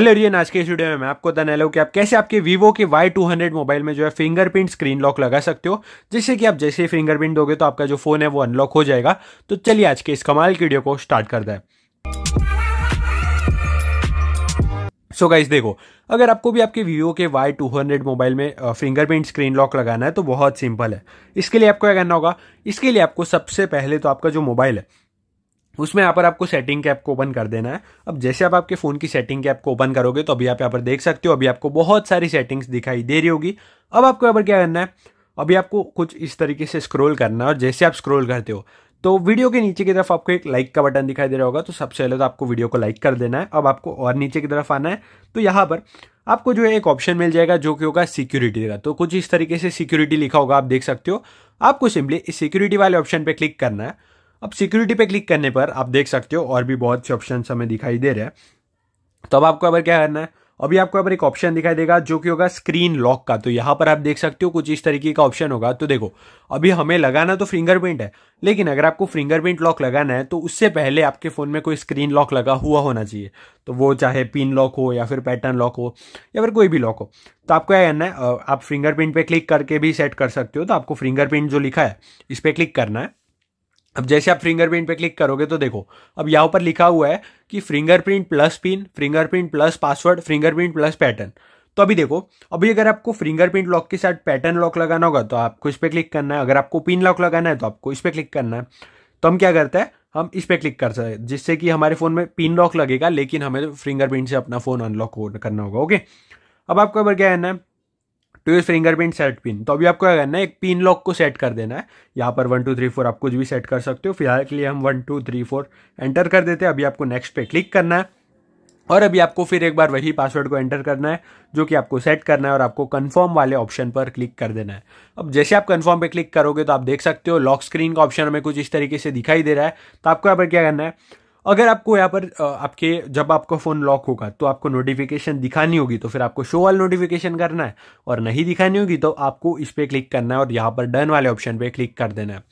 hello rayon आज के इस वीडियो में मैं आपको बताने लगा कि आप कैसे आपके वीवो के Y200 मोबाइल में जो है फिंगरप्रिंट स्क्रीन लॉक लगा सकते हो जिससे कि आप जैसे ही फिंगरप्रिंट दोगे तो आपका जो फोन है वो अनलॉक हो जाएगा तो चलिए आज के इस कमाल की वीडियो को स्टार्ट कर दें सो so गाइज देखो अगर आपको भी आपके वीवो के वाई टू मोबाइल में फिंगरप्रिंट स्क्रीन लॉक लगाना है तो बहुत सिंपल है इसके लिए आपको क्या करना होगा इसके लिए आपको सबसे पहले तो आपका जो मोबाइल है उसमें यहाँ पर आपको सेटिंग कैप को ओपन कर देना है अब जैसे आप आपके फ़ोन की सेटिंग कैप को ओपन करोगे तो अभी आप यहाँ पर देख सकते हो अभी आपको बहुत सारी सेटिंग्स दिखाई दे रही होगी अब आपको यहाँ पर क्या करना है अभी आपको कुछ इस तरीके से स्क्रॉल करना है और जैसे आप स्क्रॉल करते हो तो वीडियो के नीचे की तरफ आपको एक लाइक का बटन दिखाई दे रहा होगा तो सबसे पहले तो आपको वीडियो को लाइक कर देना है अब आपको और नीचे की तरफ आना है तो यहाँ पर आपको जो है एक ऑप्शन मिल जाएगा जो कि होगा सिक्योरिटी का तो कुछ इस तरीके से सिक्योरिटी लिखा होगा आप देख सकते हो आपको सिंपली इस सिक्योरिटी वाले ऑप्शन पर क्लिक करना है अब सिक्योरिटी पे क्लिक करने पर आप देख सकते हो और भी बहुत से ऑप्शन हमें दिखाई दे रहे हैं तो अब आपको अगर क्या करना है अभी आपको अगर एक ऑप्शन दिखाई देगा जो कि होगा स्क्रीन लॉक का तो यहाँ पर आप देख सकते हो कुछ इस तरीके का ऑप्शन होगा तो देखो अभी हमें लगाना तो फिंगरप्रिंट है लेकिन अगर आपको फिंगरप्रिंट लॉक लगाना है तो उससे पहले आपके फ़ोन में कोई स्क्रीन लॉक लगा हुआ होना चाहिए तो वो चाहे पिन लॉक हो या फिर पैटर्न लॉक हो या फिर कोई भी लॉक हो तो आपको क्या करना है आप फिंगरप्रिंट पे क्लिक करके भी सेट कर सकते हो तो आपको फिंगरप्रिंट जो लिखा है इस पर क्लिक करना है अब जैसे आप फिंगरप्रिंट पे क्लिक करोगे तो देखो अब यहाँ पर लिखा हुआ है कि fingerprint plus pin fingerprint plus password fingerprint plus pattern तो अभी देखो अभी अगर आपको फिंगरप्रिंट लॉक के साथ पैटर्न लॉक लगाना होगा तो आपको इस पर क्लिक करना है अगर आपको पिन लॉक लगाना है तो आपको इस पर क्लिक करना है तो हम क्या करते हैं हम इस पर क्लिक कर सकते हैं जिससे कि हमारे फ़ोन में पिन लॉक लगेगा लेकिन हमें फिंगरप्रिंट से अपना फ़ोन अनलॉक करना होगा ओके अब आपको अगर क्या करना है to use fingerprint set pin तो अभी आपको क्या करना है एक पिन लॉक को सेट कर देना है यहाँ पर वन टू थ्री फोर आप कुछ भी सेट कर सकते हो फिलहाल के लिए हम one two three four enter कर देते हैं अभी आपको नेक्स्ट पे क्लिक करना है और अभी आपको फिर एक बार वही पासवर्ड को एंटर करना है जो कि आपको सेट करना है और आपको कंफर्म वाले ऑप्शन पर क्लिक कर देना है अब जैसे आप कंफर्म पे क्लिक करोगे तो आप देख सकते हो लॉक स्क्रीन का ऑप्शन हमें कुछ इस तरीके से दिखाई दे रहा है तो आपको यहाँ पर क्या करना है अगर आपको यहाँ पर आपके जब आपका फ़ोन लॉक होगा तो आपको नोटिफिकेशन दिखानी होगी तो फिर आपको शो वाल नोटिफिकेशन करना है और नहीं दिखानी होगी तो आपको इस पर क्लिक करना है और यहाँ पर डन वाले ऑप्शन पे क्लिक कर देना है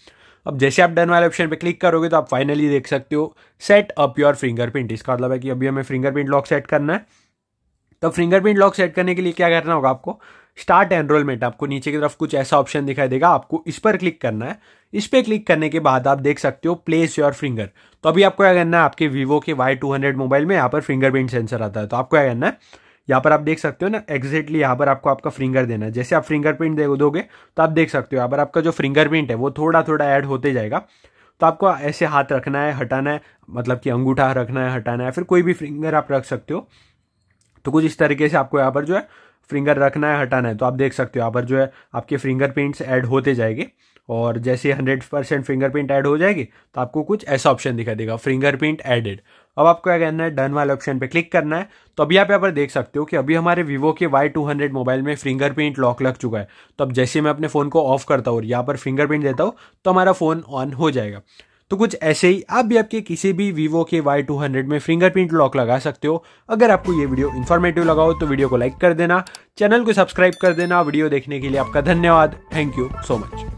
अब जैसे आप डन वाले ऑप्शन पे क्लिक करोगे तो आप फाइनली देख सकते हो सेट अप योर फिंगरप्रिंट इसका मतलब है कि अभी हमें फिंगरप्रिंट लॉक सेट करना है तो फिंगरप्रिंट लॉक सेट करने के लिए क्या करना होगा आपको स्टार्ट एनरोलमेंट आपको नीचे की तरफ कुछ ऐसा ऑप्शन दिखाई देगा आपको इस पर क्लिक करना है इस पर क्लिक करने के बाद आप देख सकते हो प्लेस योर फिंगर तो अभी आपको क्या करना है आपके वीवो के वाई टू हंड्रेड मोबाइल में यहाँ पर फिंगरप्रिंट सेंसर आता है तो आपको क्या करना है यहाँ पर आप देख सकते हो ना एग्जैक्टली यहाँ पर आपको आपका फिंगर देना है जैसे आप फिंगरप्रिंट दे दोगे तो आप देख सकते हो यहाँ पर आपका जो फिंगरप्रिंट है वो थोड़ा थोड़ा ऐड होते जाएगा तो आपको ऐसे हाथ रखना है हटाना है मतलब कि अंगूठा रखना है हटाना है फिर कोई भी फिंगर आप रख सकते हो तो कुछ इस तरीके से आपको यहाँ पर जो है फिंगर रखना है हटाना है तो आप देख सकते हो यहाँ पर जो है आपके फिंगरप्रिंट्स ऐड होते जाएंगे और जैसे हंड्रेड परसेंट फिंगरप्रिंट ऐड हो जाएगी तो आपको कुछ ऐसा ऑप्शन दिखाई देगा फिंगरप्रिंट एडेड अब आपको क्या करना है डन वाले ऑप्शन पे क्लिक करना है तो अभी आप यहाँ पर देख सकते हो कि अभी हमारे वीवो के वाई टू हंड्रेड मोबाइल में फिंगरप्रिंट लॉक लग चुका है तो अब जैसे मैं अपने फ़ोन को ऑफ करता हूँ और यहाँ पर फिंगरप्रिंट देता हूँ तो हमारा फ़ोन ऑन हो जाएगा तो कुछ ऐसे ही आप भी आपके किसी भी वीवो के वाई टू हंड्रेड में फिंगरप्रिंट लॉक लगा सकते हो अगर आपको ये वीडियो इन्फॉर्मेटिव लगा हो तो वीडियो को लाइक कर देना चैनल को सब्सक्राइब कर देना वीडियो देखने के लिए आपका धन्यवाद थैंक यू सो मच